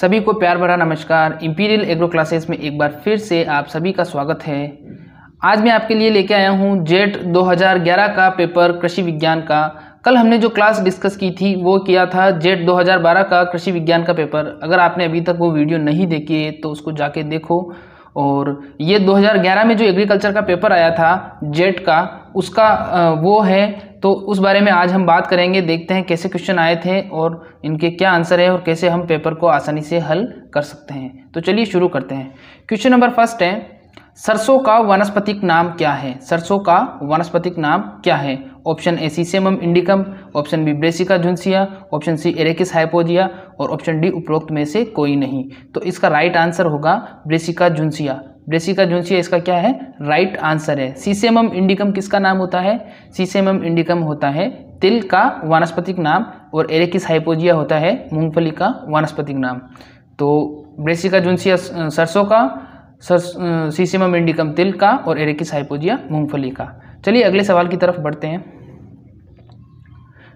सभी को प्यार भरा नमस्कार इम्पीरियल एग्रो क्लासेस में एक बार फिर से आप सभी का स्वागत है आज मैं आपके लिए लेके आया हूँ जेट 2011 का पेपर कृषि विज्ञान का कल हमने जो क्लास डिस्कस की थी वो किया था जेट 2012 का कृषि विज्ञान का पेपर अगर आपने अभी तक वो वीडियो नहीं देखी है तो उसको जाके देखो और ये 2011 में जो एग्रीकल्चर का पेपर आया था जेट का उसका वो है तो उस बारे में आज हम बात करेंगे देखते हैं कैसे क्वेश्चन आए थे और इनके क्या आंसर है और कैसे हम पेपर को आसानी से हल कर सकते हैं तो चलिए शुरू करते हैं क्वेश्चन नंबर फर्स्ट है सरसों का वनस्पतिक नाम क्या है सरसों का वनस्पतिक नाम क्या है option A Sesamum indicum option B Brassica juncea option C Arachis hypogaea और ऑप्शन डी उपरोक्त में से कोई नहीं तो इसका राइट आंसर होगा ब्रेसिका झुंसिया ब्रेसिका झुंसिया इसका क्या है राइट आंसर है सीसेमम इंडिकम किसका नाम होता है सीसेमम इंडिकम होता है तिल का वानस्पतिक नाम और एरेकिस हाइपोजिया होता है मूंगफली का वानस्पतिक नाम तो ब्रेसिका झुंसिया सरसों का सीसेमम इंडिकम तिल का और एरेकिस हाइपोजिया मूंगफली का चलिए अगले सवाल की तरफ बढ़ते हैं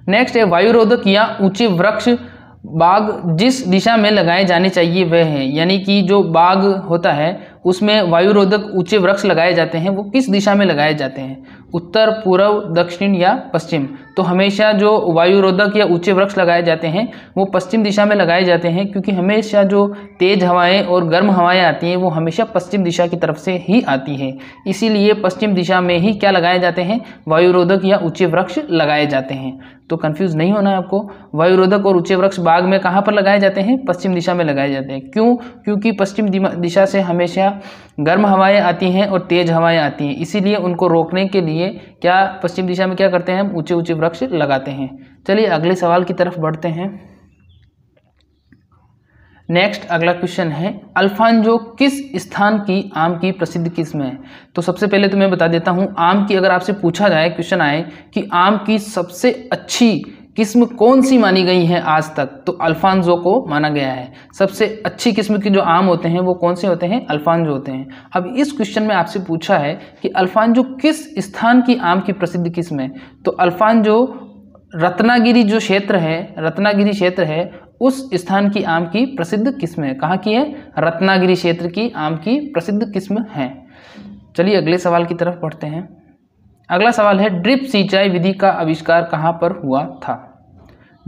नेक्स्ट है वायुरोधक या ऊंचे वृक्ष बाग जिस दिशा में लगाए जाने चाहिए वह हैं यानी कि जो बाग होता है उसमें वायुरोधक ऊंचे वृक्ष लगाए जाते हैं वो किस दिशा में लगाए जाते हैं उत्तर पूर्व दक्षिण या पश्चिम तो हमेशा जो वायुरोधक या ऊंचे वृक्ष लगाए जाते हैं वो पश्चिम दिशा में लगाए जाते हैं क्योंकि हमेशा जो तेज़ हवाएं और गर्म हवाएं आती हैं वो हमेशा पश्चिम दिशा की तरफ से ही आती हैं इसीलिए पश्चिम दिशा में ही क्या लगाए जाते हैं वायुरोधक या ऊँचे वृक्ष लगाए जाते हैं तो कन्फ्यूज़ नहीं होना है आपको वायुरोधक और ऊँचे वृक्ष बाग में कहाँ पर लगाए जाते हैं पश्चिम दिशा में लगाए जाते हैं क्यों क्योंकि पश्चिम दिशा से हमेशा रहेगा गर्म हवाएं आती हैं और तेज़ हवाएं आती हैं इसीलिए उनको रोकने के लिए क्या पश्चिम दिशा में क्या करते हैं हम ऊँचे ऊँचे वृक्ष लगाते हैं चलिए अगले सवाल की तरफ बढ़ते हैं नेक्स्ट अगला क्वेश्चन है अल्फांजो किस स्थान की आम की प्रसिद्ध किस्म है तो सबसे पहले तो मैं बता देता हूँ आम की अगर आपसे पूछा जाए क्वेश्चन आए कि आम की सबसे अच्छी किस्म कौन सी मानी गई है आज तक तो अल्फांजो को माना गया है सबसे अच्छी किस्म के जो आम होते हैं वो कौन से होते हैं अल्फांजो होते हैं अब इस क्वेश्चन में आपसे पूछा है कि अल्फांजो किस स्थान की आम की प्रसिद्ध किस्म है तो अल्फांजो रत्नागिरी जो क्षेत्र है रत्नागिरी क्षेत्र है उस स्थान की आम की प्रसिद्ध किस्म है कहाँ की है रत्नागिरी क्षेत्र की आम की प्रसिद्ध किस्म है चलिए अगले सवाल की तरफ पढ़ते हैं अगला सवाल है ड्रिप सिंचाई विधि का आविष्कार कहाँ पर हुआ था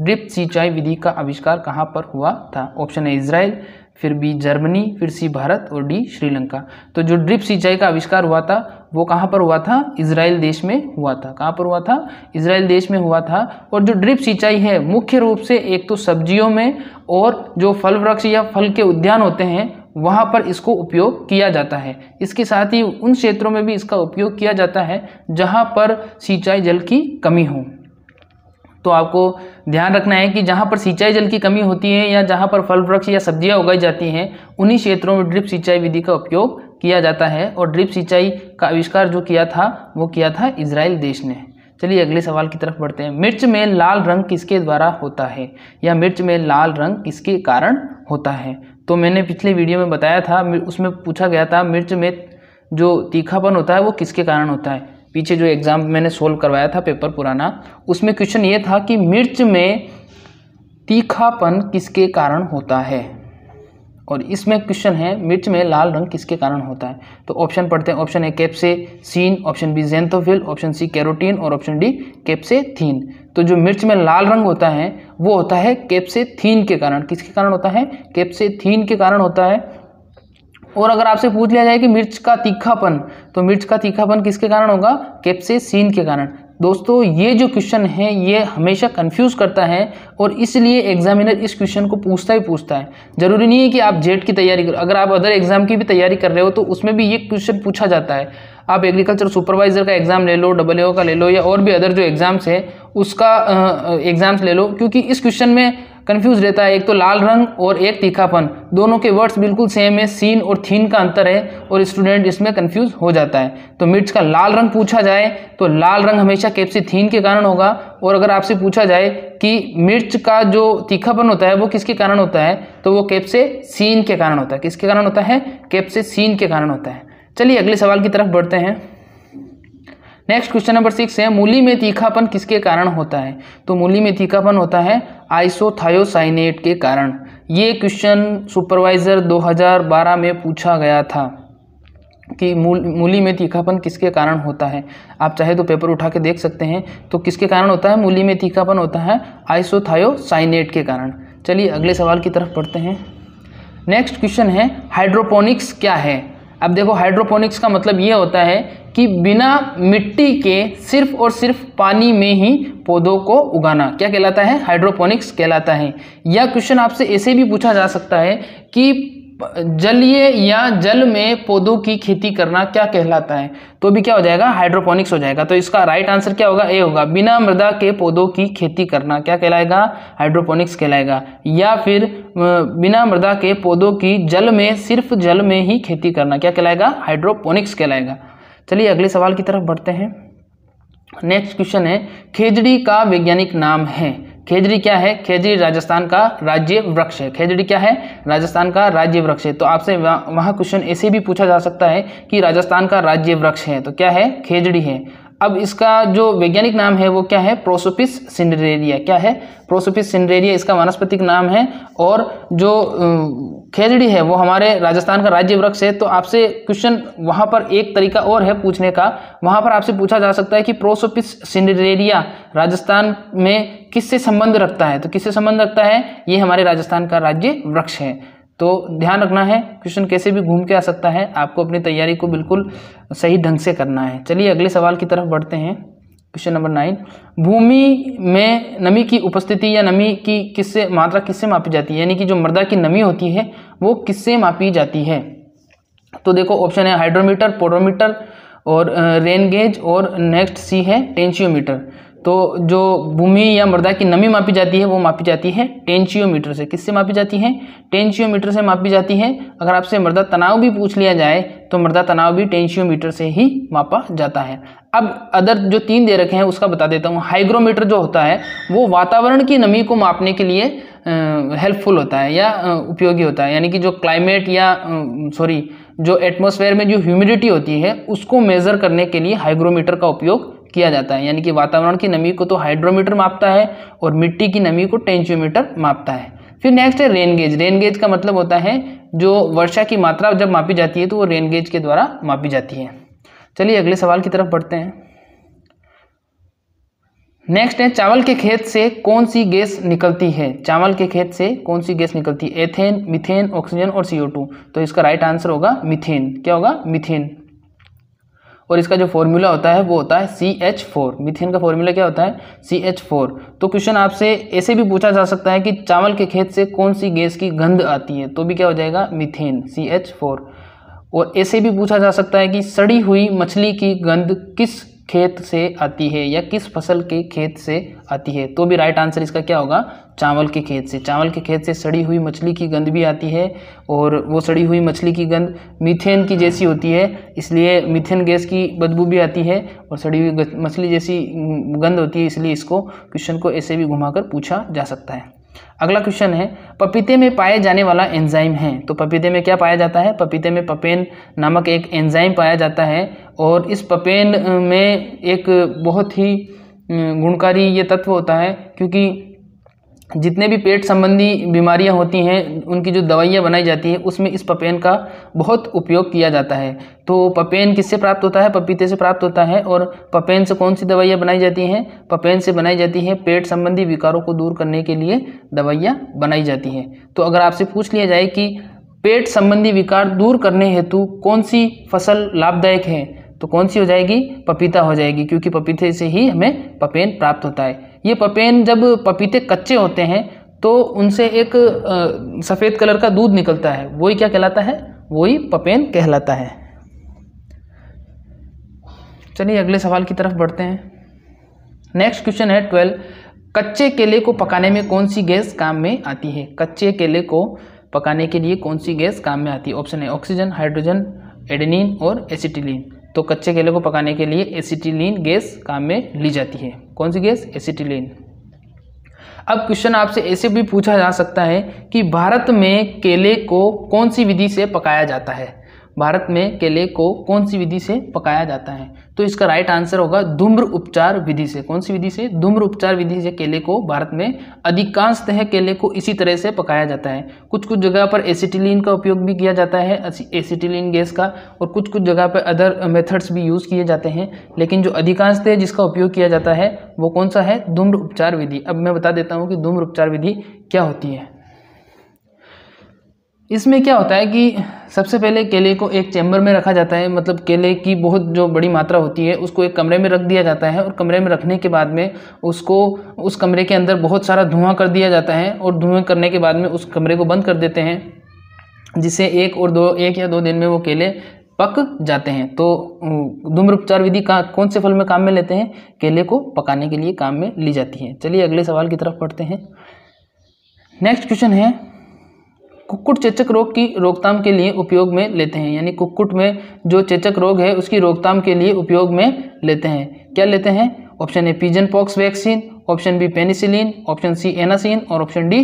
ड्रिप सिंचाई विधि का आविष्कार कहाँ पर हुआ था ऑप्शन है इसराइल फिर बी जर्मनी फिर सी भारत और डी श्रीलंका तो जो ड्रिप सिंचाई का आविष्कार हुआ था वो कहाँ पर हुआ था इसराइल देश में हुआ था कहाँ पर हुआ था इसराइल देश में हुआ था और जो ड्रिप सिंचाई है मुख्य रूप से एक तो सब्जियों में और जो फल वृक्ष या फल के उद्यान होते हैं वहाँ पर इसको उपयोग किया जाता है इसके साथ ही उन क्षेत्रों में भी इसका उपयोग किया जाता है जहाँ पर सिंचाई जल की कमी हो तो आपको ध्यान रखना है कि जहाँ पर सिंचाई जल की कमी होती है या जहाँ पर फल वृक्ष या सब्जियाँ उगाई जाती हैं उन्हीं क्षेत्रों में ड्रिप सिंचाई विधि का उपयोग किया जाता है और ड्रिप सिंचाई का आविष्कार जो किया था वो किया था इसराइल देश ने चलिए अगले सवाल की तरफ बढ़ते हैं मिर्च में लाल रंग किसके द्वारा होता है या मिर्च में लाल रंग किसके कारण होता है तो मैंने पिछले वीडियो में बताया था उसमें पूछा गया था मिर्च में जो तीखापन होता है वो किसके कारण होता है पीछे जो एग्ज़ाम मैंने सोल्व करवाया था पेपर पुराना उसमें क्वेश्चन ये था कि मिर्च में तीखापन किसके कारण होता है और इसमें क्वेश्चन है मिर्च में लाल रंग किसके कारण होता है तो ऑप्शन पढ़ते हैं option A capsaicin option B xanthophyll option C carotene और ऑप्शन डी कैप्से थीन तो जो मिर्च में लाल रंग होता है वो होता है कैप्से थीन के कारण किसके कारण होता है कैप्से थीन के कारण होता है और अगर आपसे पूछ लिया जाए कि मिर्च का तीखापन तो मिर्च का तीखापन किसके कारण होगा कैप्से सीन के कारण दोस्तों ये जो क्वेश्चन है ये हमेशा कंफ्यूज करता है और इसलिए एग्जामिनर इस क्वेश्चन को पूछता ही पूछता है ज़रूरी नहीं है कि आप जेट की तैयारी करो अगर आप अदर एग्ज़ाम की भी तैयारी कर रहे हो तो उसमें भी ये क्वेश्चन पूछा जाता है आप एग्रीकल्चर सुपरवाइज़र का एग्ज़ाम ले लो डबल का ले लो या और भी अदर जो एग्ज़ाम्स है उसका एग्ज़ाम्स ले लो क्योंकि इस क्वेश्चन में कन्फ्यूज रहता है एक तो लाल रंग और एक तीखापन दोनों के वर्ड्स बिल्कुल सेम है सीन और थीन का अंतर है और स्टूडेंट इसमें कन्फ्यूज हो जाता है तो मिर्च का लाल रंग पूछा जाए तो लाल रंग हमेशा थीन के कारण होगा और अगर आपसे पूछा जाए कि मिर्च का जो तीखापन होता है वो किसके कारण होता है तो वो कैप्से सीन के कारण होता है किसके कारण होता है कैप्से सीन के कारण होता है चलिए अगले सवाल की तरफ बढ़ते हैं नेक्स्ट क्वेश्चन नंबर सिक्स है मूली में तीखापन किसके कारण होता है तो मूली में तीखापन होता है आइसोथायोसाइनेट के कारण ये क्वेश्चन सुपरवाइजर 2012 में पूछा गया था कि मूली में तीखापन किसके कारण होता है आप चाहे तो पेपर उठा के देख सकते हैं तो किसके कारण होता है मूली में तीखापन होता है आइसोथायोसाइनेट के कारण चलिए अगले सवाल की तरफ पढ़ते हैं नेक्स्ट क्वेश्चन है हाइड्रोपोनिक्स क्या है अब देखो हाइड्रोपोनिक्स का मतलब ये होता है कि बिना मिट्टी के सिर्फ और सिर्फ पानी में ही पौधों को उगाना क्या कहलाता है हाइड्रोपोनिक्स कहलाता है यह क्वेश्चन आपसे ऐसे भी पूछा जा सकता है कि जलीय या जल में पौधों की खेती करना क्या कहलाता है तो भी क्या हो जाएगा हाइड्रोपोनिक्स हो जाएगा तो इसका राइट आंसर क्या होगा ए होगा बिना मृदा के पौधों की खेती करना क्या कहलाएगा हाइड्रोपोनिक्स कहलाएगा या फिर बिना मृदा के पौधों की जल में सिर्फ जल में ही खेती करना क्या कहलाएगा हाइड्रोपोनिक्स कहलाएगा चलिए अगले सवाल की तरफ बढ़ते हैं नेक्स्ट क्वेश्चन है खेजड़ी का वैज्ञानिक नाम है खेजड़ी क्या है खेजड़ी राजस्थान का राज्य वृक्ष है खेजड़ी क्या है राजस्थान का राज्य वृक्ष है तो आपसे वहाँ क्वेश्चन ऐसे भी पूछा जा सकता है कि राजस्थान का राज्य वृक्ष है तो क्या है खेजड़ी है अब इसका जो वैज्ञानिक नाम है वो क्या है प्रोसोपिस सिंडरेरिया क्या है प्रोसोपिस सिंडरेरिया इसका वनस्पतिक नाम है और जो खेजड़ी है वो हमारे राजस्थान का राज्य वृक्ष है तो आपसे क्वेश्चन वहाँ पर एक तरीका और है पूछने का वहाँ पर आपसे पूछा जा सकता है कि प्रोसोपिस सिंडरेरिया राजस्थान में किससे संबंध रखता है तो किससे संबंध रखता है ये हमारे राजस्थान का राज्य वृक्ष है तो ध्यान रखना है क्वेश्चन कैसे भी घूम के आ सकता है आपको अपनी तैयारी को बिल्कुल सही ढंग से करना है चलिए अगले सवाल की तरफ बढ़ते हैं क्वेश्चन नंबर नाइन भूमि में नमी की उपस्थिति या नमी की किससे मात्रा किससे मापी जाती है यानी कि जो मृदा की नमी होती है वो किससे मापी जाती है तो देखो ऑप्शन है हाइड्रोमीटर पोडोमीटर और रेनगेज और नेक्स्ट सी है टेंशियोमीटर तो जो भूमि या मृदा की नमी मापी जाती है वो मापी जाती है टेंशियोमीटर से किससे मापी जाती है टेंशियोमीटर से मापी जाती है अगर आपसे मृदा तनाव भी पूछ लिया जाए तो मृदा तनाव भी टेंशियोमीटर से ही मापा जाता है अब अदर जो तीन दे रखे हैं उसका बता देता हूँ हाइग्रोमीटर जो होता है वो वातावरण की नमी को मापने के लिए हेल्पफुल होता है या उपयोगी होता है यानी कि जो क्लाइमेट या सॉरी जो एटमोसफेयर में जो ह्यूमिडिटी होती है उसको मेज़र करने के लिए हाइग्रोमीटर का उपयोग किया जाता है यानी कि वातावरण की नमी को तो हाइड्रोमीटर मापता है और मिट्टी की नमी को टेंचोमीटर मापता है फिर नेक्स्ट है रेन गेज रेन गेज का मतलब होता है जो वर्षा की मात्रा जब मापी जाती है तो वो रेन गेज के द्वारा मापी जाती है चलिए अगले सवाल की तरफ बढ़ते हैं नेक्स्ट है चावल के खेत से कौन सी गैस निकलती है चावल के खेत से कौन सी गैस निकलती है एथेन मिथेन ऑक्सीजन और सीओ टू तो इसका राइट आंसर होगा मिथेन क्या होगा मिथेन और इसका जो फॉर्मूला होता है वो होता है सी एच फोर मिथेन का फॉर्मूला क्या होता है सी एच फोर तो क्वेश्चन आपसे ऐसे भी पूछा जा सकता है कि चावल के खेत से कौन सी गैस की गंध आती है तो भी क्या हो जाएगा मिथेन सी एच फोर और ऐसे भी पूछा जा सकता है कि सड़ी हुई मछली की गंध किस खेत से आती है या किस फसल के खेत से आती है तो भी राइट आंसर इसका क्या होगा चावल के खेत से चावल के खेत से सड़ी हुई मछली की गंद भी आती है और वो सड़ी हुई मछली की गंद मीथेन की जैसी होती है इसलिए मीथेन गैस की बदबू भी आती है और सड़ी हुई मछली जैसी गंद होती है इसलिए इसको क्वेश्चन को ऐसे भी घुमाकर पूछा जा सकता है अगला क्वेश्चन है पपीते में पाए जाने वाला एंजाइम है तो पपीते में क्या पाया जाता है पपीते में पपेन नामक एक एंजाइम पाया जाता है और इस पपेन में एक बहुत ही गुणकारी ये तत्व होता है क्योंकि जितने भी पेट संबंधी बीमारियां होती हैं उनकी जो दवाइयां बनाई जाती हैं उसमें इस पपेन का बहुत उपयोग किया जाता है तो पपेन किससे प्राप्त होता है पपीते से प्राप्त होता है और पपेन से कौन सी दवाइयां बनाई जाती हैं पपेन से बनाई जाती हैं पेट संबंधी विकारों को दूर करने के लिए दवाइयाँ बनाई जाती हैं तो अगर आपसे पूछ लिया जाए कि पेट संबंधी विकार दूर करने हेतु कौन सी फसल लाभदायक है तो कौन सी हो जाएगी पपीता हो जाएगी क्योंकि पपीते से ही हमें पपेन प्राप्त होता है ये पपेन जब पपीते कच्चे होते हैं तो उनसे एक सफ़ेद कलर का दूध निकलता है वही क्या कहलाता है वही पपेन कहलाता है चलिए अगले सवाल की तरफ बढ़ते हैं नेक्स्ट क्वेश्चन है ट्वेल्व कच्चे केले को पकाने में कौन सी गैस काम में आती है कच्चे केले को पकाने के लिए कौन सी गैस काम में आती है ऑप्शन है ऑक्सीजन हाइड्रोजन एडेनिन और एसिटिलीन तो कच्चे केले को पकाने के लिए एसिटिलीन गैस काम में ली जाती है कौन सी गैस एसिटिलीन अब क्वेश्चन आपसे ऐसे भी पूछा जा सकता है कि भारत में केले को कौन सी विधि से पकाया जाता है भारत में केले को कौन सी विधि से पकाया जाता है तो इसका राइट आंसर होगा धूम्र उपचार विधि से कौन सी विधि से धूम्र उपचार विधि से केले को भारत में अधिकांशतः केले को इसी तरह से पकाया जाता है कुछ कुछ जगह पर एसिटिलीन का उपयोग भी किया जाता है एसिटिलीन गैस का और कुछ कुछ जगह पर अदर मेथड्स भी यूज़ किए जाते हैं लेकिन जो अधिकांशतः जिसका उपयोग किया जाता है वो कौन सा है धूम्र उपचार विधि अब मैं बता देता हूँ कि धूम्र उपचार विधि क्या होती है इसमें क्या होता है कि सबसे पहले केले को एक चैम्बर में रखा जाता है मतलब केले की बहुत जो बड़ी मात्रा होती है उसको एक कमरे में रख दिया जाता है और कमरे में रखने के बाद में उसको उस कमरे के अंदर बहुत सारा धुआं कर दिया जाता है और धुएँ करने के बाद में उस कमरे को बंद कर देते हैं जिससे एक और दो एक या दो दिन में वो केले पक जाते हैं तो धूम्र उपचार विधि का कौन से फल में काम में लेते हैं केले को पकाने के लिए काम में ली जाती है चलिए अगले सवाल की तरफ पढ़ते हैं नेक्स्ट क्वेश्चन है कुक्कुट चेचक रोग की रोकथाम के लिए उपयोग में लेते हैं यानी कुक्कुट में जो चेचक रोग है उसकी रोकथाम के लिए उपयोग में लेते हैं क्या लेते हैं option A pigeon pox vaccine option B penicillin option C anacin और ऑप्शन डी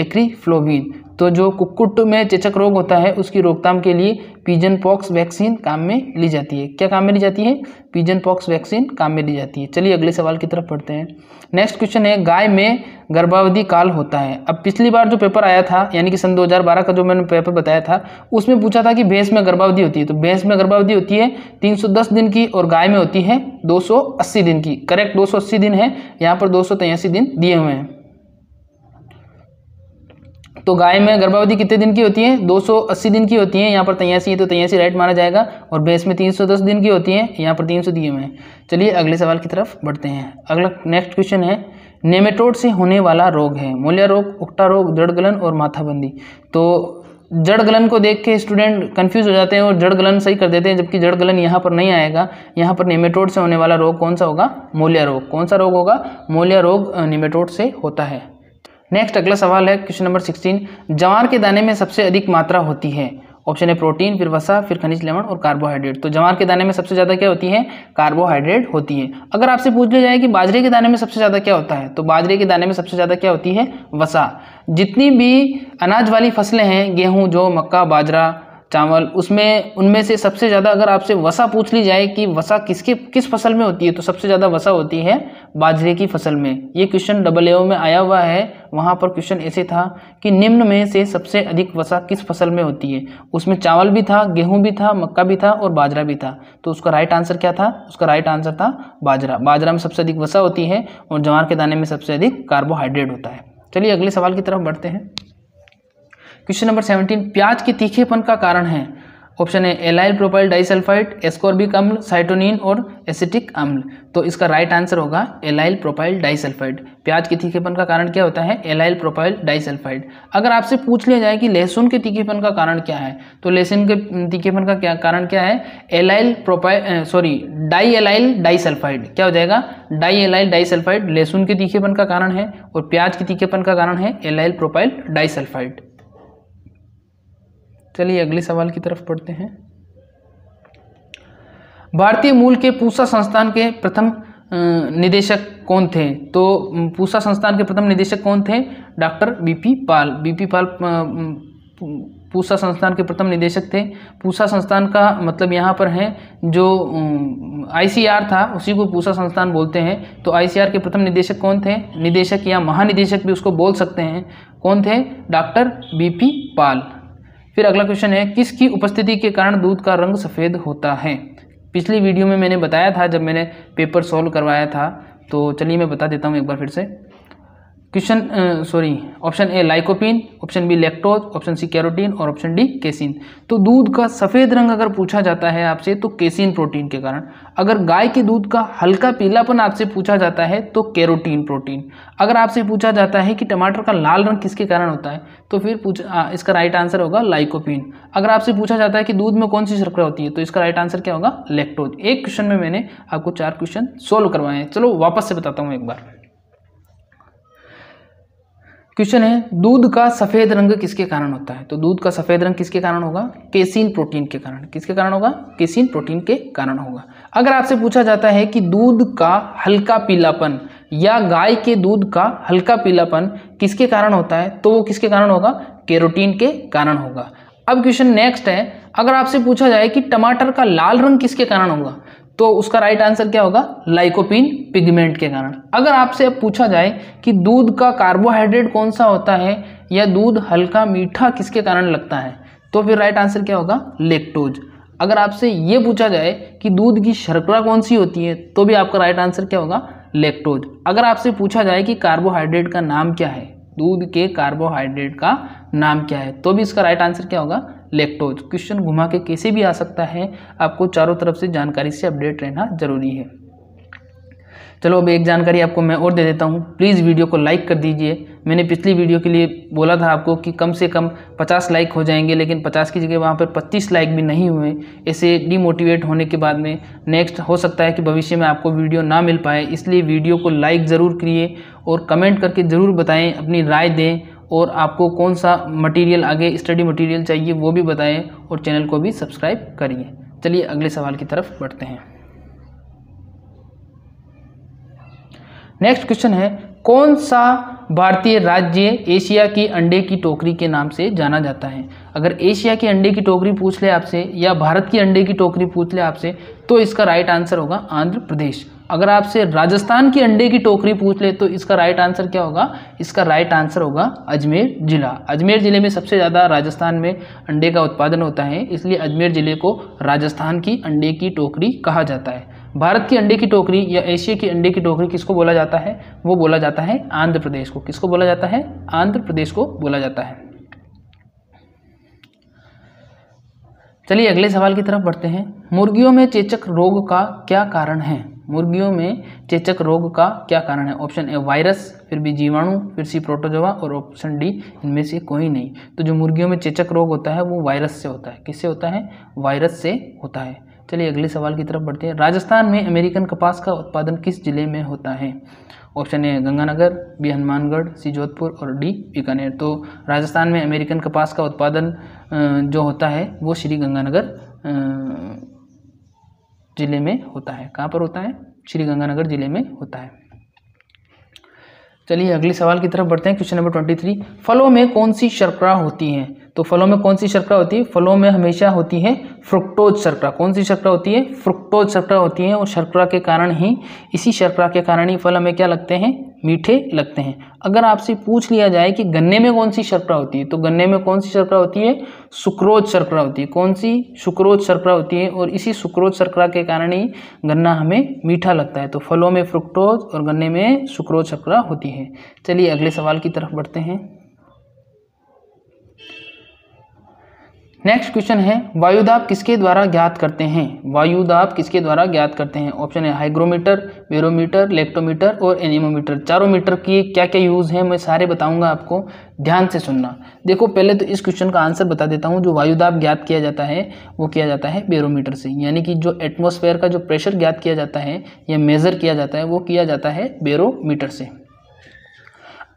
एक्रीफ्लोविन तो जो कुक्कुट में चेचक रोग होता है उसकी रोकथाम के लिए पीजन पॉक्स वैक्सीन काम में ली जाती है क्या काम में ली जाती है पीजन पॉक्स वैक्सीन काम में ली जाती है चलिए अगले सवाल की तरफ पढ़ते हैं नेक्स्ट क्वेश्चन है गाय में गर्भावधि काल होता है अब पिछली बार जो पेपर आया था यानी कि सन 2012 का जो मैंने पेपर बताया था उसमें पूछा था कि भैंस में गर्भावधि होती है तो भैंस में गर्भावधि होती है 310 दिन की और गाय में होती है 280 दिन की करेक्ट 280 दिन है यहाँ पर दो दिन दिए हुए हैं तो गाय में गर्भावधि कितने दिन की होती है 280 दिन की होती है यहाँ पर तयासी है तो तैयासी राइट माना जाएगा और भैंस में 310 दिन की होती है यहाँ पर 300 दिए हुए हैं चलिए अगले सवाल की तरफ बढ़ते हैं अगला नेक्स्ट क्वेश्चन है नेमेटोड से होने वाला रोग है मूल्य रोग उक्टा रोग जड़ गलन और माथाबंदी तो जड़ गलन को देख के स्टूडेंट कंफ्यूज हो जाते हैं और जड़ गलन सही कर देते हैं जबकि जड़ गलन यहाँ पर नहीं आएगा यहाँ पर नेमेटोड से होने वाला रोग कौन सा होगा मोलिया रोग कौन सा रोग होगा मोलिया रोग नेमेटोड से होता है नेक्स्ट अगला सवाल है क्वेश्चन नंबर सिक्सटीन जवार के दाने में सबसे अधिक मात्रा होती है ऑप्शन है प्रोटीन फिर वसा फिर खनिज लेवन और कार्बोहाइड्रेट तो जवार के दाने में सबसे ज़्यादा क्या होती है कार्बोहाइड्रेट होती है अगर आपसे पूछ लिया जाए कि बाजरे के दाने में सबसे ज़्यादा क्या होता है तो बाजरे के दाने में सबसे ज़्यादा क्या होती है वसा जितनी भी अनाज वाली फसलें हैं गेहूँ जौ मक्का बाजरा चावल उसमें उनमें से सबसे ज़्यादा अगर आपसे वसा पूछ ली जाए कि वसा किसके किस फसल में होती है तो सबसे ज़्यादा वसा होती है बाजरे की फसल में ये क्वेश्चन डबल एओ में आया हुआ है वहाँ पर क्वेश्चन ऐसे था कि निम्न में से सबसे अधिक वसा किस फसल में होती है उसमें चावल भी था गेहूँ भी था मक्का भी था और बाजरा भी था तो उसका राइट आंसर क्या था उसका राइट आंसर था बाजरा बाजरा में सबसे अधिक वसा होती है और जवार के दाने में सबसे अधिक कार्बोहाइड्रेट होता है चलिए अगले सवाल की तरफ बढ़ते हैं क्वेश्चन नंबर सेवनटीन प्याज के तीखेपन का कारण है ऑप्शन है एलाइल प्रोपाइल डाइसल्फाइड एस्कॉर्बिक अम्ल साइटोनिन और एसिटिक अम्ल तो इसका राइट आंसर होगा एलाइल प्रोपाइल डाइसल्फाइड प्याज के तीखेपन का कारण क्या होता है एलाइल प्रोपाइल डाइसल्फाइड अगर आपसे पूछ लिया जाए कि लहसुन के तीखेपन का कारण क्या है तो लहसुन के तीखेपन का क्या कारण क्या है allyl propyl sorry diallyl disulphide क्या हो जाएगा डाई एलाइल डाइसल्फाइड लहसुन के तीखेपन का कारण है और प्याज के तीखेपन का कारण है एलाइल प्रोपाइल डाइसल्फाइड चलिए अगले सवाल की तरफ पढ़ते हैं भारतीय मूल के पूसा संस्थान के प्रथम निदेशक कौन थे तो पूसा संस्थान के प्रथम निदेशक कौन थे doctor B P Pal B P Pal Pusa संस्थान के प्रथम निदेशक थे पूसा संस्थान का मतलब यहाँ पर है जो आईसीआर था उसी को पूसा संस्थान बोलते हैं तो आईसीआर के प्रथम निदेशक कौन थे निदेशक या महानिदेशक भी उसको बोल सकते हैं कौन थे डॉक्टर बीपी पाल फिर अगला क्वेश्चन है किसकी उपस्थिति के कारण दूध का रंग सफ़ेद होता है पिछली वीडियो में मैंने बताया था जब मैंने पेपर सॉल्व करवाया था तो चलिए मैं बता देता हूँ एक बार फिर से question sorry option A lycopene option B lactose option C carotene और ऑप्शन डी केसिन तो दूध का सफ़ेद रंग अगर पूछा जाता है आपसे तो केसिन प्रोटीन के कारण अगर गाय के दूध का हल्का पीलापन आपसे पूछा जाता है तो कैरोटीन प्रोटीन अगर आपसे पूछा जाता है कि टमाटर का लाल रंग किसके कारण होता है तो फिर पूछ आ, इसका राइट आंसर होगा लाइकोपिन अगर आपसे पूछा जाता है कि दूध में कौन सी शर्करा होती है तो इसका राइट आंसर क्या होगा लेक्टोज एक क्वेश्चन में मैंने आपको चार क्वेश्चन सोल्व करवाए हैं चलो वापस से बताता हूँ एक बार क्वेश्चन है दूध का सफ़ेद रंग किसके कारण होता है तो दूध का सफ़ेद रंग किसके कारण होगा केसिन प्रोटीन के कारण किसके कारण होगा केसिन प्रोटीन के कारण होगा अगर आपसे पूछा जाता है कि दूध का हल्का पीलापन या गाय के दूध का हल्का पीलापन किसके कारण होता है तो वो किसके कारण होगा केरोटीन के कारण होगा अब क्वेश्चन नेक्स्ट है अगर आपसे पूछा जाए कि टमाटर का लाल रंग किसके कारण होगा तो उसका राइट आंसर क्या होगा लाइकोपिन पिगमेंट के कारण अगर आपसे अब पूछा जाए कि दूध का कार्बोहाइड्रेट कौन सा होता है या दूध हल्का मीठा किसके कारण लगता है तो फिर राइट आंसर क्या होगा लेक्टोज अगर आपसे ये पूछा जाए कि दूध की शर्करा कौन सी होती है तो भी आपका राइट आंसर क्या होगा लेक्टोज अगर आपसे पूछा जाए कि कार्बोहाइड्रेट का नाम क्या है दूध के कार्बोहाइड्रेट का नाम क्या है तो भी इसका राइट आंसर क्या होगा लेक्टोज क्वेश्चन घुमा के कैसे भी आ सकता है आपको चारों तरफ से जानकारी से अपडेट रहना जरूरी है चलो अब एक जानकारी आपको मैं और दे देता हूँ प्लीज़ वीडियो को लाइक कर दीजिए मैंने पिछली वीडियो के लिए बोला था आपको कि कम से कम 50 लाइक हो जाएंगे लेकिन 50 की जगह वहाँ पर 25 लाइक भी नहीं हुए ऐसे डीमोटिवेट होने के बाद में नेक्स्ट हो सकता है कि भविष्य में आपको वीडियो ना मिल पाए इसलिए वीडियो को लाइक ज़रूर करिए और कमेंट करके ज़रूर बताएँ अपनी राय दें और आपको कौन सा मटीरियल आगे स्टडी मटीरियल चाहिए वो भी बताएँ और चैनल को भी सब्सक्राइब करिए चलिए अगले सवाल की तरफ बढ़ते हैं नेक्स्ट क्वेश्चन है कौन सा भारतीय राज्य एशिया की अंडे की टोकरी के नाम से जाना जाता है अगर एशिया के अंडे की टोकरी पूछ ले आपसे या भारत की अंडे की टोकरी पूछ ले आपसे तो इसका राइट आंसर होगा आंध्र प्रदेश अगर आपसे राजस्थान की अंडे की टोकरी पूछ ले तो इसका राइट आंसर क्या होगा इसका राइट आंसर होगा अजमेर ज़िला अजमेर ज़िले में सबसे ज़्यादा राजस्थान में अंडे का उत्पादन होता है इसलिए अजमेर ज़िले को राजस्थान की अंडे की टोकरी कहा जाता है भारत की अंडे की टोकरी या एशिया की अंडे की टोकरी किसको बोला जाता है वो बोला जाता है आंध्र प्रदेश को किसको बोला जाता है आंध्र प्रदेश को बोला जाता है चलिए अगले सवाल की तरफ बढ़ते हैं मुर्गियों में चेचक रोग का क्या कारण है मुर्गियों में चेचक रोग का क्या कारण है ऑप्शन ए वायरस फिर भी जीवाणु फिर सी प्रोटोजोवा और ऑप्शन डी इनमें से कोई नहीं तो जो मुर्गियों में चेचक रोग होता है वो वायरस से होता है किससे होता है वायरस से होता है चलिए अगले सवाल की तरफ बढ़ते हैं राजस्थान में अमेरिकन कपास का उत्पादन किस जिले में होता है option A Ganganagar B Hanumangarh C Jodhpur और डी बीकानेर तो राजस्थान में अमेरिकन कपास का उत्पादन जो होता है वो श्री गंगानगर ज़िले में होता है कहाँ पर होता है श्री गंगानगर ज़िले में होता है चलिए अगले सवाल की तरफ बढ़ते हैं क्वेश्चन नंबर ट्वेंटी थ्री फलों में कौन सी शर्करा होती है तो फलों में कौन सी शर्करा होती है फलों में हमेशा होती है फ्रुक्टोज शर्करा कौन सी शर्करा होती है फ्रुक्टोज शर्करा होती है और शर्करा के कारण ही इसी शर्करा के कारण ही फल हमें क्या लगते हैं मीठे लगते हैं अगर आपसे पूछ लिया जाए कि गन्ने में कौन सी शर्करा होती है तो गन्ने में कौन सी शर्करा होती है सुक्रोज शर्करा होती है कौन सी सुक्रोज शर्करा होती है और इसी सुक्रोज शर्करा के कारण ही गन्ना हमें मीठा लगता है तो फलों में फ्रुक्टोज और गन्ने में सुक्रोज शर्करा होती है चलिए अगले सवाल की तरफ बढ़ते हैं नेक्स्ट क्वेश्चन है वायुदाब किसके द्वारा ज्ञात करते हैं वायुदाब किसके द्वारा ज्ञात करते हैं ऑप्शन है हाइग्रोमीटर बेरोमीटर लेक्टोमीटर और एनिमोमीटर चारों मीटर की क्या क्या यूज़ हैं मैं सारे बताऊंगा आपको ध्यान से सुनना देखो पहले तो इस क्वेश्चन का आंसर बता देता हूँ जो वायुदाब ज्ञात किया जाता है वो किया जाता है बेरोमीटर से यानी कि जो एटमोसफेयर का जो प्रेशर ज्ञात किया जाता है या मेज़र किया जाता है वो किया जाता है बेरोमीटर से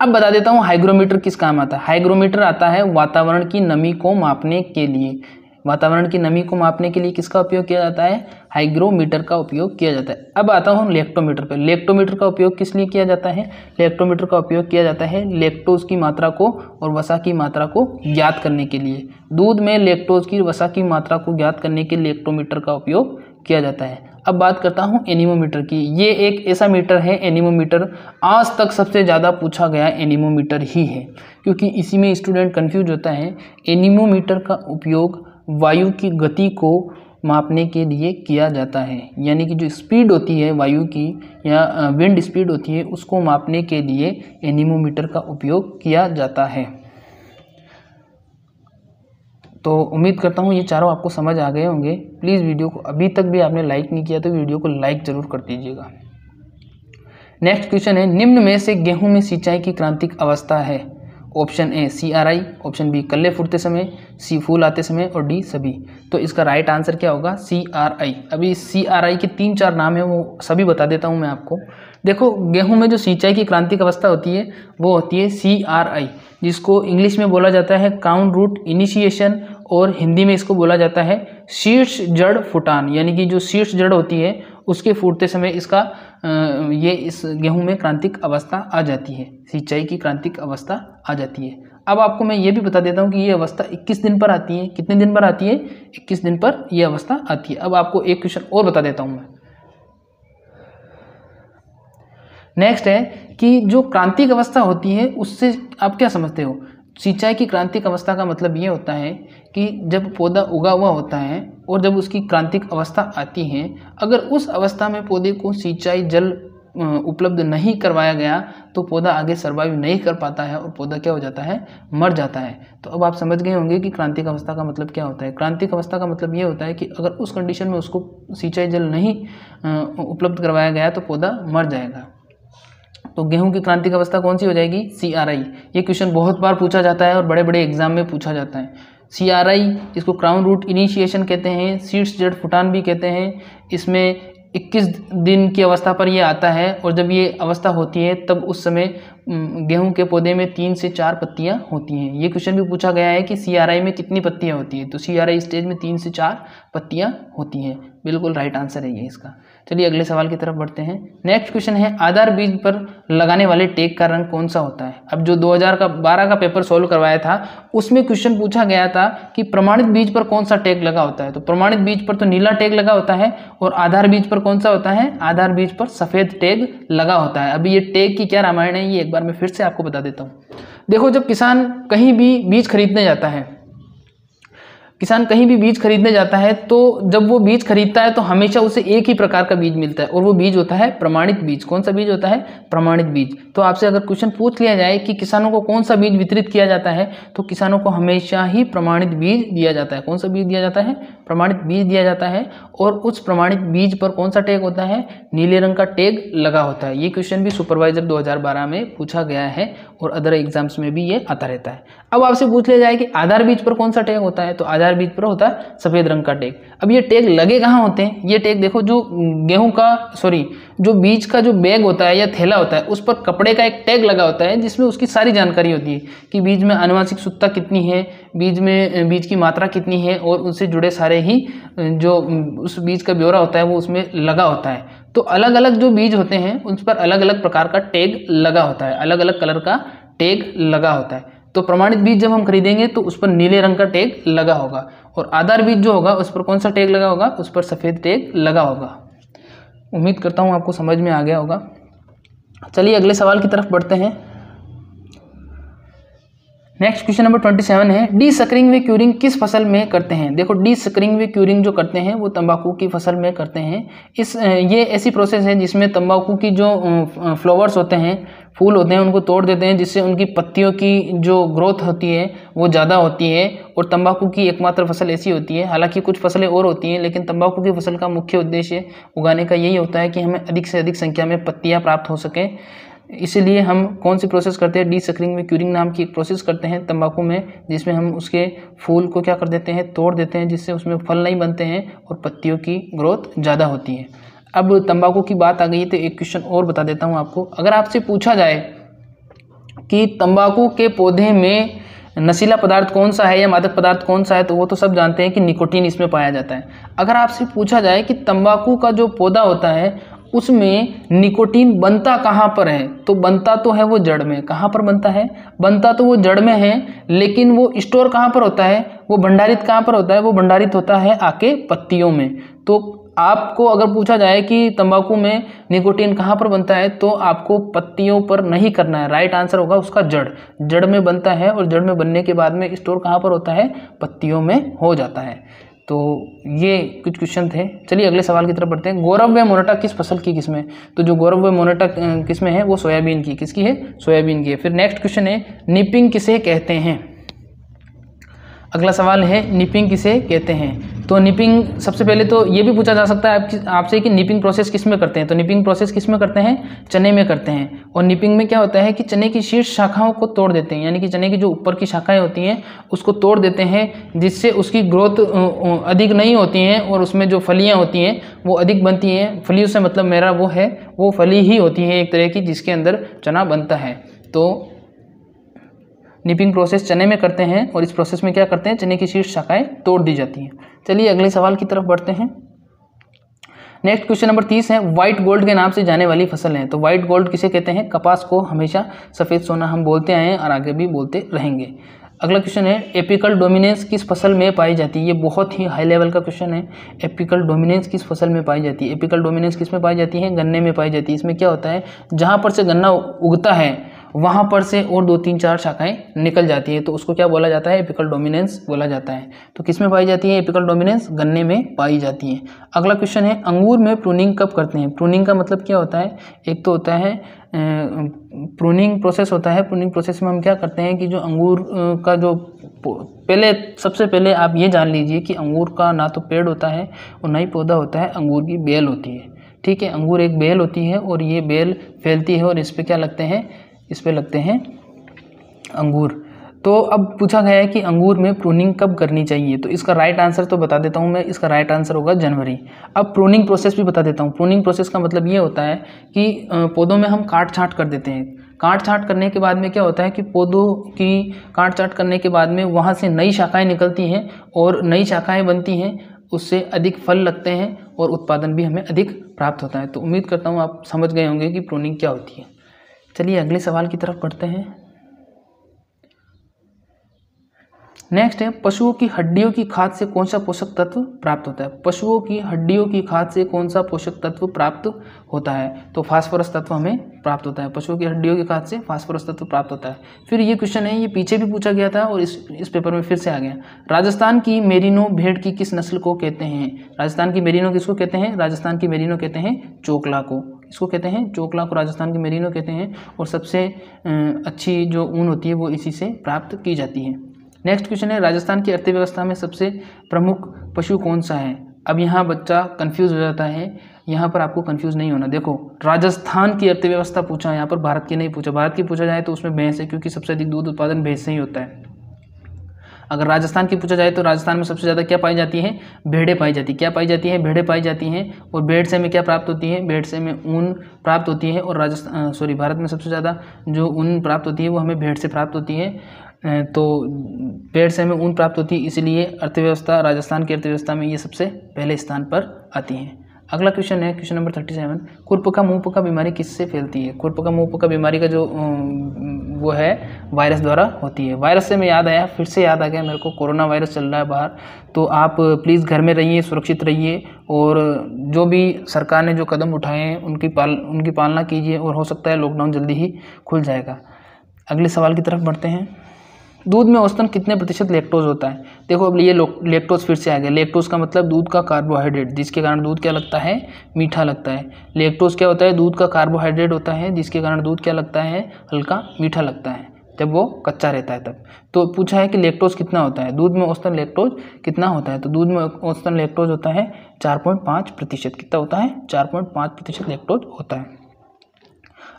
अब बता देता हूँ हाइग्रोमीटर किस काम आता है हाइग्रोमीटर आता है वातावरण की नमी को मापने के लिए वातावरण की नमी को मापने के लिए किसका उपयोग किया जाता है हाइग्रोमीटर का उपयोग किया जाता है अब आता हूँ लेक्टोमीटर पर लेक्टोमीटर का उपयोग किस लिए किया जाता है लेक्टोमीटर का उपयोग किया जाता है लेक्टोज की मात्रा को और वसा की मात्रा को ज्ञात करने के लिए दूध में लेक्टोज की वसा की मात्रा को ज्ञात करने के लेक्टोमीटर का उपयोग किया जाता है अब बात करता हूँ एनीमोमीटर की ये एक ऐसा मीटर है एनीमोमीटर आज तक सबसे ज़्यादा पूछा गया एनीमोमीटर ही है क्योंकि इसी में स्टूडेंट कन्फ्यूज होता है एनीमोमीटर का उपयोग वायु की गति को मापने के लिए किया जाता है यानी कि जो स्पीड होती है वायु की या विंड स्पीड होती है उसको मापने के लिए एनीमोमीटर का उपयोग किया जाता है तो उम्मीद करता हूँ ये चारों आपको समझ आ गए होंगे प्लीज़ वीडियो को अभी तक भी आपने लाइक नहीं किया तो वीडियो को लाइक ज़रूर कर दीजिएगा नेक्स्ट क्वेश्चन है निम्न में से गेहूं में सिंचाई की क्रांतिक अवस्था है option A C R I option B कल्ले फूटते समय सी फूल आते समय और डी सभी तो इसका राइट आंसर क्या होगा सी आर आई अभी सी आर आई के तीन चार नाम हैं वो सभी बता देता हूँ मैं आपको देखो गेहूं में जो सिंचाई की क्रांतिक अवस्था होती है वो होती है सी आर आई जिसको इंग्लिश में बोला जाता है काउंट रूट इनिशिएशन और हिंदी में इसको बोला जाता है शीर्ष जड़ फुटान यानी कि जो शीर्ष जड़ होती है उसके फूटते समय इसका ये इस गेहूं में क्रांतिक अवस्था आ जाती है सिंचाई की क्रांतिक अवस्था आ जाती है अब आपको मैं ये भी बता देता हूँ कि ये अवस्था 21 दिन पर आती है कितने दिन पर आती है 21 दिन पर यह अवस्था आती है अब आपको एक क्वेश्चन और बता देता हूँ मैं नेक्स्ट है कि जो क्रांतिक अवस्था होती है उससे आप क्या समझते हो सिंचाई की क्रांतिक अवस्था का मतलब ये होता है कि जब पौधा उगा हुआ होता है और जब उसकी क्रांतिक अवस्था आती है अगर उस अवस्था में पौधे को सिंचाई जल उपलब्ध नहीं करवाया गया तो पौधा आगे सर्वाइव नहीं कर पाता है और पौधा क्या हो जाता है मर जाता है तो अब आप समझ गए होंगे कि क्रांतिक अवस्था का मतलब क्या होता है क्रांतिक अवस्था का मतलब ये होता है कि अगर उस कंडीशन में उसको सिंचाई जल नहीं उपलब्ध करवाया गया तो पौधा मर जाएगा तो गेहूं की क्रांति की अवस्था कौन सी हो जाएगी सी आर आई ये क्वेश्चन बहुत बार पूछा जाता है और बड़े बड़े एग्जाम में पूछा जाता है सी आर आई इसको क्राउन रूट इनिशिएशन कहते हैं सीट्स जेड फुटान भी कहते हैं इसमें 21 दिन की अवस्था पर यह आता है और जब ये अवस्था होती है तब उस समय गेहूं के पौधे में तीन से चार पत्तियां होती हैं ये क्वेश्चन भी पूछा गया है कि सीआरआई में कितनी पत्तियां होती हैं तो सीआरआई स्टेज में तीन से चार पत्तियां होती हैं बिल्कुल राइट आंसर है ये इसका चलिए अगले सवाल की तरफ बढ़ते हैं नेक्स्ट क्वेश्चन है आधार बीज पर लगाने वाले टेक का रंग कौन सा होता है अब जो 2000 का 12 का पेपर सॉल्व करवाया था उसमें क्वेश्चन पूछा गया था कि प्रमाणित बीज पर कौन सा टैग लगा होता है तो प्रमाणित बीज पर तो नीला टेग लगा होता है और आधार बीज पर कौन सा होता है आधार बीज पर सफ़ेद टेग लगा होता है अभी ये टेग की क्या रामायण है ये एक बार मैं फिर से आपको बता देता हूँ देखो जब किसान कहीं भी बीज खरीदने जाता है किसान कहीं भी बीज खरीदने जाता है तो जब वो बीज खरीदता है तो हमेशा उसे एक ही प्रकार का बीज मिलता है और वो बीज होता है प्रमाणित बीज कौन सा बीज होता है प्रमाणित बीज तो आपसे अगर क्वेश्चन पूछ लिया जाए कि किसानों को कौन सा बीज वितरित किया जाता है तो किसानों को हमेशा ही प्रमाणित बीज दिया जाता है कौन सा बीज दिया जाता है प्रमाणित बीज दिया जाता है और उस प्रमाणित बीज पर कौन सा टैग होता है नीले रंग का टैग लगा होता है ये क्वेश्चन भी सुपरवाइजर 2012 में पूछा गया है और अदर एग्जाम्स में भी ये आता रहता है अब आपसे पूछ लिया जाए कि आधार बीज पर कौन सा टैग होता है तो आधार बीज पर होता है सफ़ेद रंग का टैग अब ये टैग लगे कहाँ होते हैं ये टैग देखो जो गेहूँ का सॉरी जो बीज का जो बैग होता है या थैला होता है उस पर कपड़े का एक टैग लगा होता है जिसमें उसकी सारी जानकारी होती है कि बीज में अनुवांशिक सुत्ता कितनी है बीज में बीज की मात्रा कितनी है और उनसे जुड़े सारे ही जो उस बीज का ब्यौरा होता है वो उसमें लगा होता है तो अलग अलग जो बीज होते हैं उन पर अलग अलग प्रकार का टैग लगा होता है अलग अलग कलर का टैग लगा होता है तो प्रमाणित बीज जब हम खरीदेंगे तो उस पर नीले रंग का टैग लगा होगा और आधार बीज जो होगा उस पर कौन सा टैग लगा होगा उस पर सफ़ेद टैग लगा होगा उम्मीद करता हूँ आपको समझ में आ गया होगा चलिए अगले सवाल की तरफ बढ़ते हैं next question number twenty seven है डी सकरिंग वे क्यूरिंग किस फसल में करते हैं देखो डी सकरिंग वे क्यूरिंग जो करते हैं वो तंबाकू की फसल में करते हैं इस ये ऐसी प्रोसेस है जिसमें तंबाकू की जो फ्लावर्स होते हैं फूल होते हैं उनको तोड़ देते हैं जिससे उनकी पत्तियों की जो ग्रोथ होती है वो ज़्यादा होती है और तंबाकू की एकमात्र फसल ऐसी होती है हालांकि कुछ फसलें और होती हैं लेकिन तंबाकू की फसल का मुख्य उद्देश्य उगाने का यही होता है कि हमें अधिक से अधिक संख्या में पत्तियाँ प्राप्त हो सकें इसीलिए हम कौन सी प्रोसेस करते हैं डी सक्रिंग में क्यूरिंग नाम की एक प्रोसेस करते हैं तंबाकू में जिसमें हम उसके फूल को क्या कर देते हैं तोड़ देते हैं जिससे उसमें फल नहीं बनते हैं और पत्तियों की ग्रोथ ज़्यादा होती है अब तंबाकू की बात आ गई तो एक क्वेश्चन और बता देता हूँ आपको अगर आपसे पूछा जाए कि तंबाकू के पौधे में नशीला पदार्थ कौन सा है या मादक पदार्थ कौन सा है तो वो तो सब जानते हैं कि निकोटीन इसमें पाया जाता है अगर आपसे पूछा जाए कि तंबाकू का जो पौधा होता है उसमें निकोटीन बनता कहाँ पर है तो बनता तो है वो जड़ में कहाँ पर बनता है बनता तो वो जड़ में है लेकिन वो स्टोर कहाँ पर होता है वो भंडारित कहाँ पर होता है वो भंडारित होता है आके पत्तियों में तो आपको अगर पूछा जाए कि तंबाकू में निकोटीन कहाँ पर बनता है तो आपको पत्तियों पर नहीं करना है राइट आंसर होगा उसका जड़ जड़ में बनता है और जड़ में बनने के बाद में स्टोर कहाँ पर होता है पत्तियों में हो जाता है तो ये कुछ क्वेश्चन थे चलिए अगले सवाल की तरफ बढ़ते हैं गौरव व मोनाटा किस फसल की किस्में तो जो गौरव व मोनाटा किस्में है वो सोयाबीन की किसकी है सोयाबीन की है फिर नेक्स्ट क्वेश्चन है निपिंग किसे कहते हैं अगला सवाल है निपिंग किसे कहते हैं तो निपिंग सबसे पहले तो ये भी पूछा जा सकता है आपसे कि निपिंग प्रोसेस किस में करते हैं तो निपिंग प्रोसेस किस में करते हैं चने में करते हैं और निपिंग में क्या होता है कि चने की शीर्ष शाखाओं को तोड़ देते हैं यानी कि चने की जो ऊपर की शाखाएं होती हैं उसको तोड़ देते हैं जिससे उसकी ग्रोथ अधिक नहीं होती हैं और उसमें जो फलियाँ होती हैं वो अधिक बनती हैं फलियों से मतलब मेरा वो है वो फली ही होती है एक तरह की जिसके अंदर चना बनता है तो निपिंग प्रोसेस चने में करते हैं और इस प्रोसेस में क्या करते हैं चने की शीर्ष शाखाएं तोड़ दी जाती हैं चलिए अगले सवाल की तरफ बढ़ते हैं नेक्स्ट क्वेश्चन नंबर तीस है व्हाइट गोल्ड के नाम से जाने वाली फसल है तो व्हाइट गोल्ड किसे कहते हैं कपास को हमेशा सफ़ेद सोना हम बोलते आए हैं और आगे भी बोलते रहेंगे अगला क्वेश्चन है एपिकल डोमिनेंस किस फसल में पाई जाती है ये बहुत ही हाई लेवल का क्वेश्चन है एपिकल डोमिनेंस किस फसल में पाई जाती है एपिकल डोमिनेंस किस में पाई जाती है गन्ने में पाई जाती है इसमें क्या होता है जहाँ पर से गन्ना उगता है वहाँ पर से और दो तीन चार शाखाएं निकल जाती है तो उसको क्या बोला जाता है एपिकल डोमिनेंस बोला जाता है तो किस में पाई जाती है एपिकल डोमिनेंस गन्ने में पाई जाती है अगला क्वेश्चन है अंगूर में प्रूनिंग कब करते हैं प्रूनिंग का मतलब क्या होता है एक तो होता है प्रूनिंग प्रोसेस होता है प्रूनिंग प्रोसेस में हम क्या करते हैं कि जो अंगूर का जो पहले सबसे पहले आप ये जान लीजिए कि अंगूर का ना तो पेड़ होता है और ना ही पौधा होता है अंगूर की बेल होती है ठीक है अंगूर एक बेल होती है और ये बेल फैलती है और इस पर क्या लगते हैं इस पर लगते हैं अंगूर तो अब पूछा गया है कि अंगूर में प्रूनिंग कब करनी चाहिए तो इसका राइट आंसर तो बता देता हूँ मैं इसका राइट आंसर होगा जनवरी अब प्रूनिंग प्रोसेस भी बता देता हूँ प्रूनिंग प्रोसेस का मतलब ये होता है कि पौधों में हम काट छाट कर देते हैं काट छाट करने के बाद में क्या होता है कि पौधों की काट छाट करने के बाद में वहाँ से नई शाखाएँ निकलती हैं और नई शाखाएँ बनती हैं उससे अधिक फल लगते हैं और उत्पादन भी हमें अधिक प्राप्त होता है तो उम्मीद करता हूँ आप समझ गए होंगे कि प्रोनिंग क्या होती है चलिए अगले सवाल की तरफ बढ़ते हैं नेक्स्ट है पशुओं की हड्डियों की खाद से कौन सा पोषक तत्व प्राप्त होता है पशुओं की हड्डियों की खाद से कौन सा पोषक तत्व प्राप्त होता है तो फास्फोरस तत्व हमें प्राप्त होता है पशुओं की हड्डियों की खाद से फास्फोरस तत्व प्राप्त होता है फिर ये क्वेश्चन है ये पीछे भी पूछा गया था और इस इस पेपर में फिर से आ गया राजस्थान की मेरिनो भेड़ की किस नस्ल को कहते हैं राजस्थान की मेरिनो किसको कहते हैं राजस्थान की मेरिनो कहते हैं चोकला को इसको कहते हैं चोकला को राजस्थान के मेरीनो कहते हैं और सबसे अच्छी जो ऊन होती है वो इसी से प्राप्त की जाती है नेक्स्ट क्वेश्चन है राजस्थान की अर्थव्यवस्था में सबसे प्रमुख पशु कौन सा है अब यहाँ बच्चा कन्फ्यूज़ हो जाता है यहाँ पर आपको कन्फ्यूज़ नहीं होना देखो राजस्थान की अर्थव्यवस्था पूछा यहाँ पर भारत की नहीं पूछा भारत की पूछा जाए तो उसमें भैंस है क्योंकि सबसे अधिक दूध उत्पादन भैंस से ही होता है अगर राजस्थान की पूछा जाए तो राजस्थान में सबसे ज़्यादा क्या पाई जाती है भेड़े पाई जाती क्या पाई जाती हैं भेड़े पाई जाती हैं और भेड़ से हमें क्या प्राप्त होती है भेड़ से हमें ऊन प्राप्त होती है और राजस्थान सॉरी भारत में सबसे ज़्यादा जो ऊन प्राप्त होती है वो हमें भेड़ से प्राप्त होती है तो पेड़ से हमें ऊन प्राप्त होती है इसलिए अर्थव्यवस्था राजस्थान की अर्थव्यवस्था में ये सबसे पहले स्थान पर आती हैं अगला क्वेश्चन है क्वेश्चन नंबर थर्टी सेवन खुरप का मुँह का बीमारी किससे फैलती है कुर्पका का मुँह का बीमारी का जो वो है वायरस द्वारा होती है वायरस से मैं याद आया फिर से याद आ गया मेरे को कोरोना वायरस चल रहा है बाहर तो आप प्लीज़ घर में रहिए सुरक्षित रहिए और जो भी सरकार ने जो कदम उठाए हैं उनकी पाल उनकी पालना कीजिए और हो सकता है लॉकडाउन जल्दी ही खुल जाएगा अगले सवाल की तरफ बढ़ते हैं दूध में औसतन कितने प्रतिशत लेक्टोज होता है देखो अब ये लेक्टोज फिर से आ गया लेक्टोज का मतलब दूध का कार्बोहाइड्रेट जिसके कारण दूध क्या लगता है मीठा लगता है लेक्टोज क्या होता है दूध का कार्बोहाइड्रेट होता है जिसके कारण दूध क्या लगता है हल्का मीठा लगता है जब वो कच्चा रहता है तब तो पूछा है कि लेक्टोज कितना होता है दूध में औसतन लेक्टोज कितना होता है तो दूध में औसतन लेक्टोज होता है चार पॉइंट पाँच प्रतिशत कितना होता है चार पॉइंट पाँच प्रतिशत लेक्टोज होता है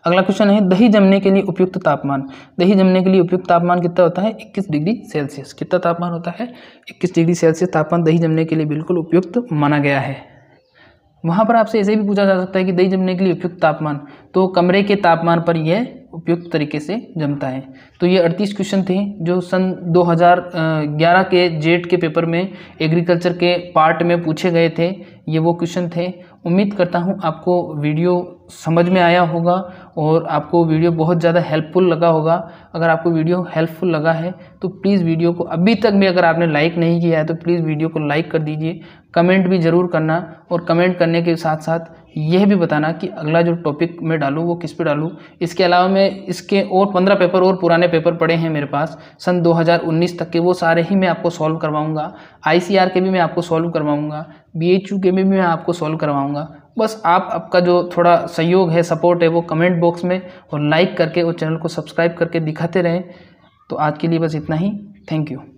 अगला क्वेश्चन है दही जमने के लिए उपयुक्त तापमान दही जमने के लिए उपयुक्त तापमान कितना होता है इक्कीस डिग्री सेल्सियस कितना तापमान होता है इक्कीस डिग्री सेल्सियस तापमान दही जमने के लिए बिल्कुल उपयुक्त माना गया है वहाँ पर आपसे ऐसे भी पूछा जा सकता है कि दही जमने के लिए उपयुक्त तापमान तो कमरे के तापमान पर यह उपयुक्त तरीके से जमता है तो ये अड़तीस क्वेश्चन थे जो सन 2011 के जेट के पेपर में एग्रीकल्चर के पार्ट में पूछे गए थे ये वो क्वेश्चन थे उम्मीद करता हूँ आपको वीडियो समझ में आया होगा और आपको वीडियो बहुत ज़्यादा हेल्पफुल लगा होगा अगर आपको वीडियो हेल्पफुल लगा है तो प्लीज़ वीडियो को अभी तक भी अगर आपने लाइक नहीं किया है तो प्लीज़ वीडियो को लाइक कर दीजिए कमेंट भी ज़रूर करना और कमेंट करने के साथ साथ यह भी बताना कि अगला जो टॉपिक मैं डालूँ वो किस पे डालूँ इसके अलावा मैं इसके और पंद्रह पेपर और पुराने पेपर पड़े हैं मेरे पास सन 2019 तक के वो सारे ही मैं आपको सॉल्व करवाऊँगा आई के भी मैं आपको सॉल्व करवाऊँगा बी एच यू के में भी मैं आपको सॉल्व करवाऊँगा बस आप आपका जो थोड़ा सहयोग है सपोर्ट है वो कमेंट बॉक्स में और लाइक करके और चैनल को सब्सक्राइब करके दिखाते रहें तो आज के लिए बस इतना ही थैंक यू